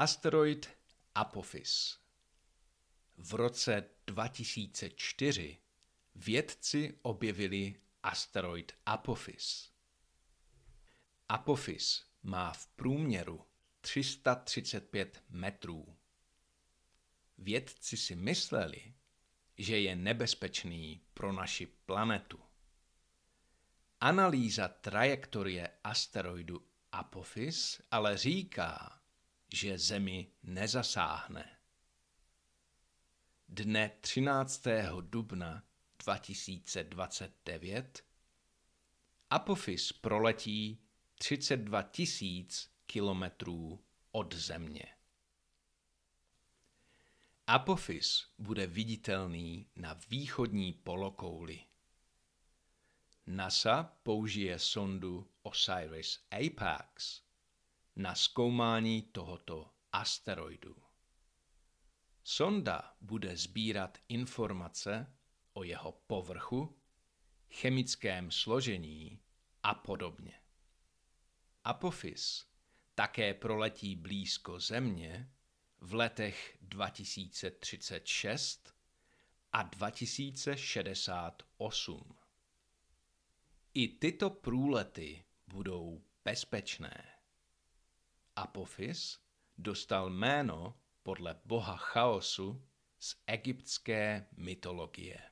Asteroid Apophis. V roce 2004 vědci objevili asteroid Apophis. Apophis má v průměru 335 metrů. Vědci si mysleli, že je nebezpečný pro naši planetu. Analýza trajektorie asteroidu Apophis ale říká, že zemi nezasáhne. Dne 13. dubna 2029 Apophis proletí 32 tisíc kilometrů od země. Apophis bude viditelný na východní polokouli. NASA použije sondu Osiris Apax na zkoumání tohoto asteroidu. Sonda bude sbírat informace o jeho povrchu, chemickém složení a podobně. Apophis také proletí blízko Země v letech 2036 a 2068. I tyto průlety budou bezpečné. Apophis dostal jméno podle boha chaosu z egyptské mytologie.